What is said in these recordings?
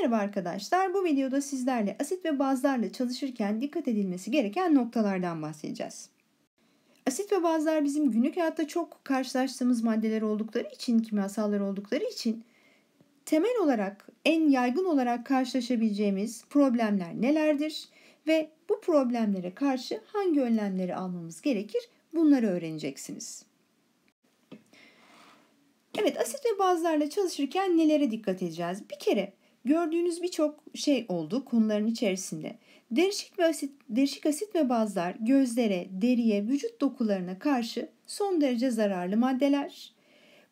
Merhaba arkadaşlar, bu videoda sizlerle asit ve bazlarla çalışırken dikkat edilmesi gereken noktalardan bahsedeceğiz. Asit ve bazlar bizim günlük hayatta çok karşılaştığımız maddeler oldukları için, kimyasallar oldukları için temel olarak en yaygın olarak karşılaşabileceğimiz problemler nelerdir ve bu problemlere karşı hangi önlemleri almamız gerekir bunları öğreneceksiniz. Evet asit ve bazlarla çalışırken nelere dikkat edeceğiz? Bir kere Gördüğünüz birçok şey oldu konuların içerisinde. Derişik, ve asit, derişik asit ve bazlar gözlere, deriye, vücut dokularına karşı son derece zararlı maddeler.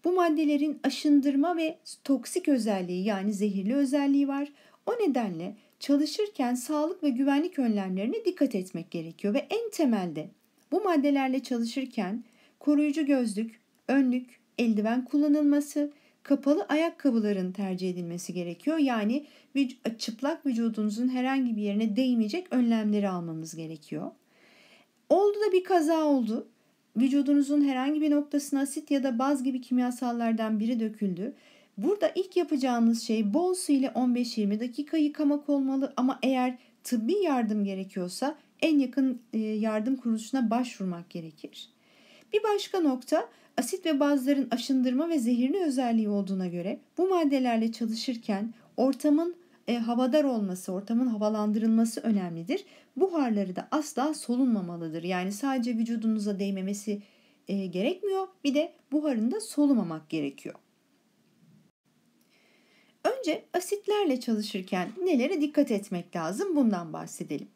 Bu maddelerin aşındırma ve toksik özelliği yani zehirli özelliği var. O nedenle çalışırken sağlık ve güvenlik önlemlerine dikkat etmek gerekiyor ve en temelde bu maddelerle çalışırken koruyucu gözlük, önlük, eldiven kullanılması, kapalı ayakkabıların tercih edilmesi gerekiyor. Yani çıplak vücudunuzun herhangi bir yerine değmeyecek önlemleri almanız gerekiyor. Oldu da bir kaza oldu. Vücudunuzun herhangi bir noktasına asit ya da baz gibi kimyasallardan biri döküldü. Burada ilk yapacağınız şey bol su ile 15-20 dakika yıkamak olmalı ama eğer tıbbi yardım gerekiyorsa en yakın yardım kuruluşuna başvurmak gerekir. Bir başka nokta asit ve bazların aşındırma ve zehirli özelliği olduğuna göre bu maddelerle çalışırken ortamın e, havadar olması, ortamın havalandırılması önemlidir. Buharları da asla solunmamalıdır. Yani sadece vücudunuza değmemesi e, gerekmiyor. Bir de buharını da solumamak gerekiyor. Önce asitlerle çalışırken nelere dikkat etmek lazım bundan bahsedelim.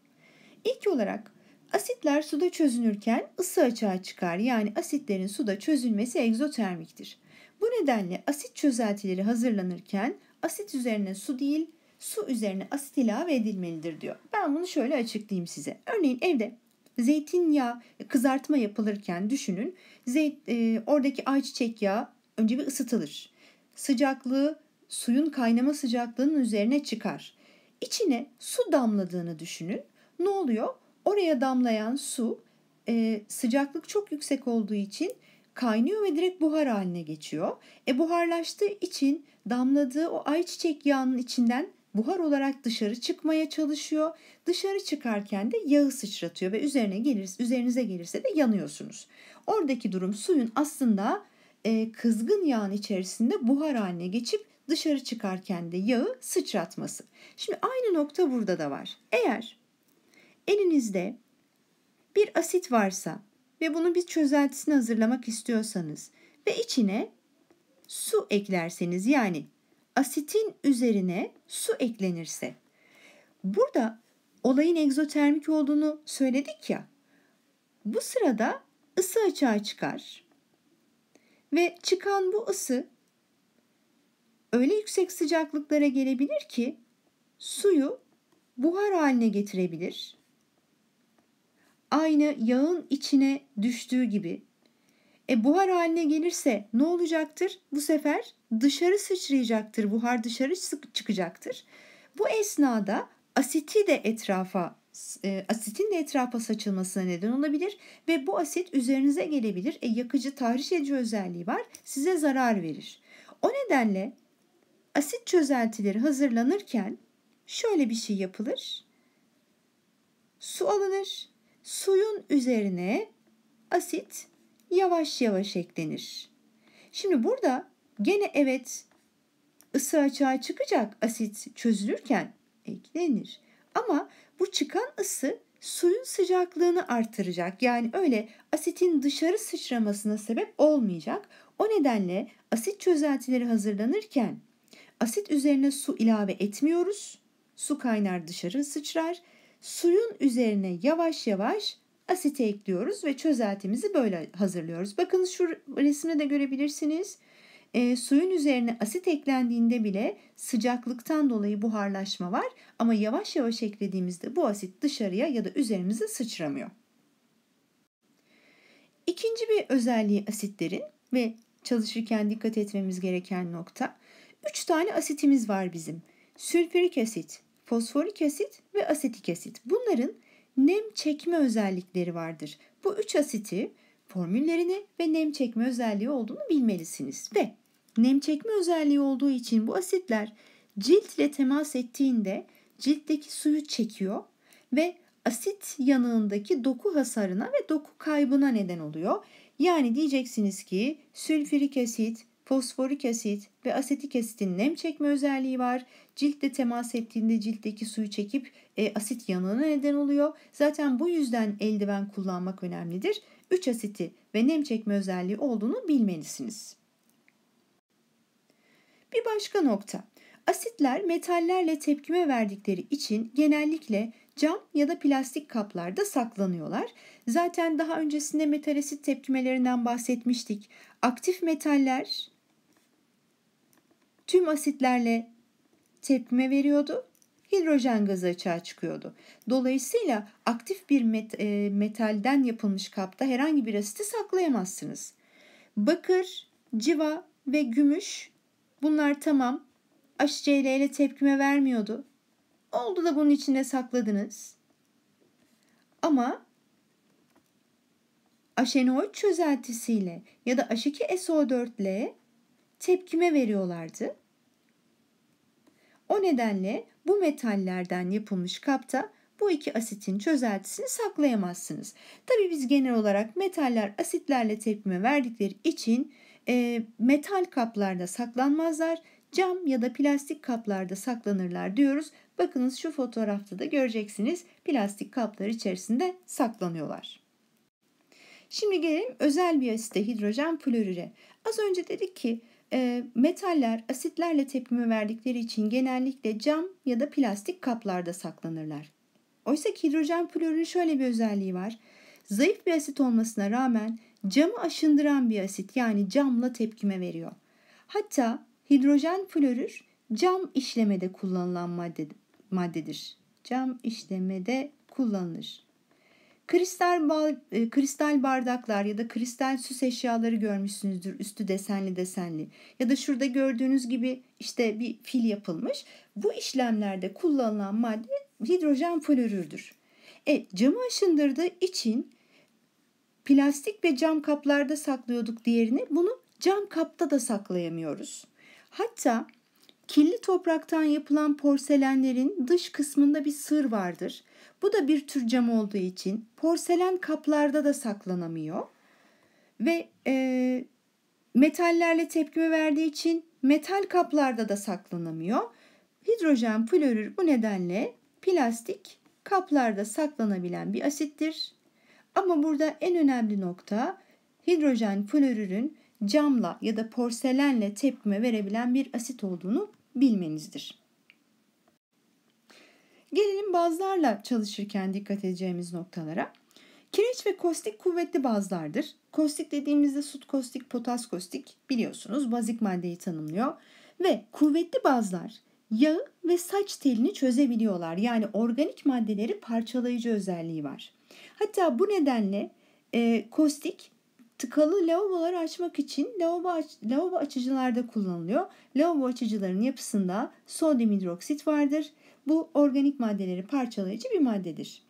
İlk olarak Asitler suda çözünürken ısı açığa çıkar. Yani asitlerin suda çözülmesi egzotermiktir. Bu nedenle asit çözeltileri hazırlanırken asit üzerine su değil, su üzerine asit ilave edilmelidir diyor. Ben bunu şöyle açıklayayım size. Örneğin evde zeytinyağı kızartma yapılırken düşünün. Zeyt, e, oradaki ayçiçek yağı önce bir ısıtılır. Sıcaklığı suyun kaynama sıcaklığının üzerine çıkar. İçine su damladığını düşünün. Ne oluyor? Oraya damlayan su e, sıcaklık çok yüksek olduğu için kaynıyor ve direkt buhar haline geçiyor. E buharlaştığı için damladığı o ayçiçek yağının içinden buhar olarak dışarı çıkmaya çalışıyor. Dışarı çıkarken de yağı sıçratıyor ve üzerine gelir, üzerinize gelirse de yanıyorsunuz. Oradaki durum suyun aslında e, kızgın yağın içerisinde buhar haline geçip dışarı çıkarken de yağı sıçratması. Şimdi aynı nokta burada da var. Eğer Elinizde bir asit varsa ve bunun bir çözeltisini hazırlamak istiyorsanız ve içine su eklerseniz yani asitin üzerine su eklenirse. Burada olayın egzotermik olduğunu söyledik ya. Bu sırada ısı açığa çıkar. Ve çıkan bu ısı öyle yüksek sıcaklıklara gelebilir ki suyu buhar haline getirebilir aynı yağın içine düştüğü gibi. E buhar haline gelirse ne olacaktır? Bu sefer dışarı sıçrayacaktır, buhar dışarı çıkacaktır. Bu esnada asiti de etrafa e, asitin de etrafa saçılmasına neden olabilir ve bu asit üzerinize gelebilir. E, yakıcı, tahriş edici özelliği var. Size zarar verir. O nedenle asit çözeltileri hazırlanırken şöyle bir şey yapılır. Su alınır suyun üzerine asit yavaş yavaş eklenir. Şimdi burada gene evet ısı açığa çıkacak asit çözülürken eklenir. Ama bu çıkan ısı suyun sıcaklığını artıracak. Yani öyle asitin dışarı sıçramasına sebep olmayacak. O nedenle asit çözeltileri hazırlanırken asit üzerine su ilave etmiyoruz. Su kaynar dışarı sıçrar Suyun üzerine yavaş yavaş asiti ekliyoruz ve çözeltimizi böyle hazırlıyoruz. Bakın şu resimde de görebilirsiniz. E, suyun üzerine asit eklendiğinde bile sıcaklıktan dolayı buharlaşma var ama yavaş yavaş eklediğimizde bu asit dışarıya ya da üzerimize sıçramıyor. İkinci bir özelliği asitlerin ve çalışırken dikkat etmemiz gereken nokta. üç tane asitimiz var bizim. Sülfürik asit, fosforik asit ve asetik asit. Bunların nem çekme özellikleri vardır. Bu üç asiti formüllerini ve nem çekme özelliği olduğunu bilmelisiniz. Ve nem çekme özelliği olduğu için bu asitler cilt ile temas ettiğinde ciltteki suyu çekiyor ve asit yanığındaki doku hasarına ve doku kaybına neden oluyor. Yani diyeceksiniz ki sülfürik asit, fosforik asit ve asetik asitin nem çekme özelliği var. Ciltle temas ettiğinde ciltteki suyu çekip e, asit yanığına neden oluyor. Zaten bu yüzden eldiven kullanmak önemlidir. 3 asiti ve nem çekme özelliği olduğunu bilmelisiniz. Bir başka nokta. Asitler metallerle tepkime verdikleri için genellikle cam ya da plastik kaplarda saklanıyorlar. Zaten daha öncesinde metalasit tepkimelerinden bahsetmiştik. Aktif metaller tüm asitlerle tepme veriyordu. Hidrojen gazı açığa çıkıyordu. Dolayısıyla aktif bir met, e, metalden yapılmış kapta herhangi bir asiti saklayamazsınız. Bakır, civa ve gümüş bunlar tamam. HCl ile tepkime vermiyordu. Oldu da bunun içinde sakladınız. Ama aşenoid çözeltisiyle ya da H2SO4 ile tepkime veriyorlardı. O nedenle bu metallerden yapılmış kapta bu iki asitin çözeltisini saklayamazsınız. Tabi biz genel olarak metaller asitlerle tepkime verdikleri için e, metal kaplarda saklanmazlar. Cam ya da plastik kaplarda saklanırlar diyoruz. Bakınız şu fotoğrafta da göreceksiniz plastik kaplar içerisinde saklanıyorlar. Şimdi gelelim özel bir asite hidrojen florüre. Az önce dedik ki e, metaller asitlerle tepkime verdikleri için genellikle cam ya da plastik kaplarda saklanırlar. Oysa ki hidrojen florürün şöyle bir özelliği var. Zayıf bir asit olmasına rağmen camı aşındıran bir asit yani camla tepkime veriyor. Hatta hidrojen florür cam işlemede kullanılan maddedir. Cam işlemede kullanılır. Kristal, bal, e, kristal bardaklar ya da kristal süs eşyaları görmüşsünüzdür üstü desenli desenli. Ya da şurada gördüğünüz gibi işte bir fil yapılmış. Bu işlemlerde kullanılan madde hidrojen florürdür. E, camı aşındırdığı için plastik ve cam kaplarda saklıyorduk diğerini. Bunu cam kapta da saklayamıyoruz. Hatta kirli topraktan yapılan porselenlerin dış kısmında bir sır vardır. Bu da bir tür cam olduğu için porselen kaplarda da saklanamıyor. Ve e, metallerle tepkime verdiği için metal kaplarda da saklanamıyor. Hidrojen florür bu nedenle plastik kaplarda saklanabilen bir asittir. Ama burada en önemli nokta hidrojen florürün camla ya da porselenle tepkime verebilen bir asit olduğunu bilmenizdir. Gelelim bazlarla çalışırken dikkat edeceğimiz noktalara. Kireç ve kostik kuvvetli bazlardır. Kostik dediğimizde sut kostik, potas kostik biliyorsunuz bazik maddeyi tanımlıyor. Ve kuvvetli bazlar yağı ve saç telini çözebiliyorlar. Yani organik maddeleri parçalayıcı özelliği var. Hatta bu nedenle e, kostik tıkalı lavaboları açmak için lavabo, aç, lavabo açıcılarda kullanılıyor. Lavabo açıcıların yapısında sodyum hidroksit vardır. Bu organik maddeleri parçalayıcı bir maddedir.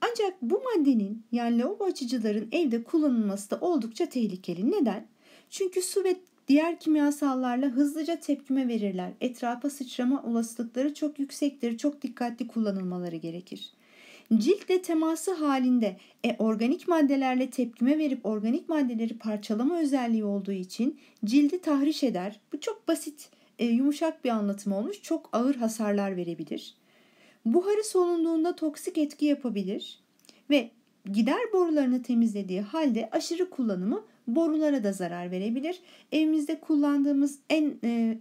Ancak bu maddenin yani lavabo açıcıların evde kullanılması da oldukça tehlikeli. Neden? Çünkü su ve diğer kimyasallarla hızlıca tepkime verirler. Etrafa sıçrama olasılıkları çok yüksektir. Çok dikkatli kullanılmaları gerekir. Ciltle teması halinde e, organik maddelerle tepkime verip organik maddeleri parçalama özelliği olduğu için cildi tahriş eder. Bu çok basit e, yumuşak bir anlatım olmuş. Çok ağır hasarlar verebilir. Buharı solunduğunda toksik etki yapabilir ve gider borularını temizlediği halde aşırı kullanımı borulara da zarar verebilir. Evimizde kullandığımız en e,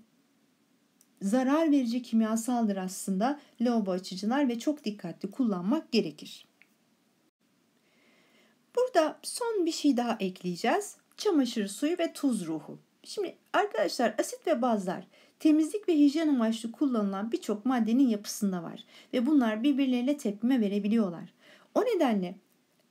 zarar verici kimyasaldır aslında lavabo açıcılar ve çok dikkatli kullanmak gerekir. Burada son bir şey daha ekleyeceğiz. Çamaşır suyu ve tuz ruhu. Şimdi arkadaşlar asit ve bazlar temizlik ve hijyen amaçlı kullanılan birçok maddenin yapısında var ve bunlar birbirleriyle tepkime verebiliyorlar. O nedenle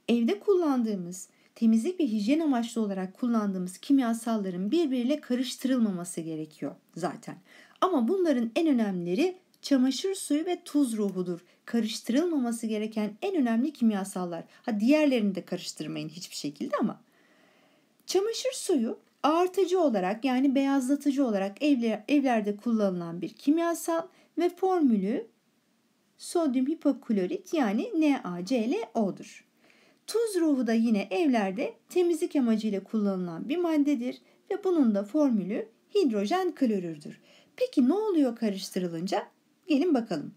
evde kullandığımız temizlik ve hijyen amaçlı olarak kullandığımız kimyasalların birbiriyle karıştırılmaması gerekiyor zaten. Ama bunların en önemlileri çamaşır suyu ve tuz ruhudur. Karıştırılmaması gereken en önemli kimyasallar. Ha diğerlerini de karıştırmayın hiçbir şekilde ama. Çamaşır suyu Ağırtıcı olarak yani beyazlatıcı olarak evler, evlerde kullanılan bir kimyasal ve formülü sodyum hipoklorit yani NaClO'dur. Tuz ruhu da yine evlerde temizlik amacıyla kullanılan bir maddedir ve bunun da formülü hidrojen klorürdür. Peki ne oluyor karıştırılınca? Gelin bakalım.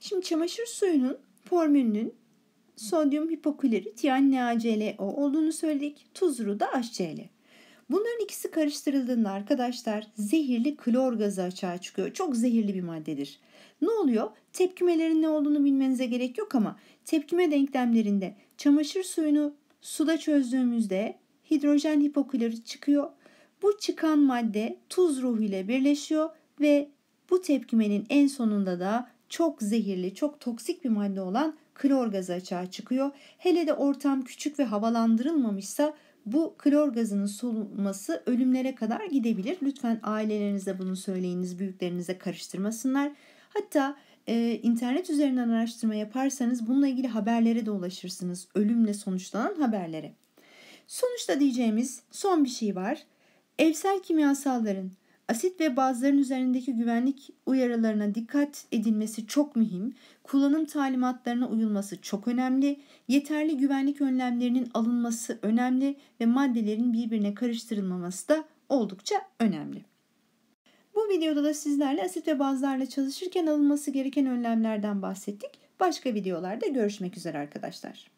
Şimdi çamaşır suyunun formülünün sodyum hipoklorit yani NaClO olduğunu söyledik. Tuz ruhu da HCl. Bunların ikisi karıştırıldığında arkadaşlar zehirli klor gazı açığa çıkıyor. Çok zehirli bir maddedir. Ne oluyor? Tepkimelerin ne olduğunu bilmenize gerek yok ama tepkime denklemlerinde çamaşır suyunu suda çözdüğümüzde hidrojen hipoklorit çıkıyor. Bu çıkan madde tuz ruhu ile birleşiyor ve bu tepkimenin en sonunda da çok zehirli, çok toksik bir madde olan klor gazı açığa çıkıyor. Hele de ortam küçük ve havalandırılmamışsa bu klor gazının solunması ölümlere kadar gidebilir. Lütfen ailelerinize bunu söyleyiniz, büyüklerinize karıştırmasınlar. Hatta e, internet üzerinden araştırma yaparsanız bununla ilgili haberlere de ulaşırsınız. Ölümle sonuçlanan haberlere. Sonuçta diyeceğimiz son bir şey var. Evsel kimyasalların Asit ve bazların üzerindeki güvenlik uyarılarına dikkat edilmesi çok mühim. Kullanım talimatlarına uyulması çok önemli. Yeterli güvenlik önlemlerinin alınması önemli ve maddelerin birbirine karıştırılmaması da oldukça önemli. Bu videoda da sizlerle asit ve bazlarla çalışırken alınması gereken önlemlerden bahsettik. Başka videolarda görüşmek üzere arkadaşlar.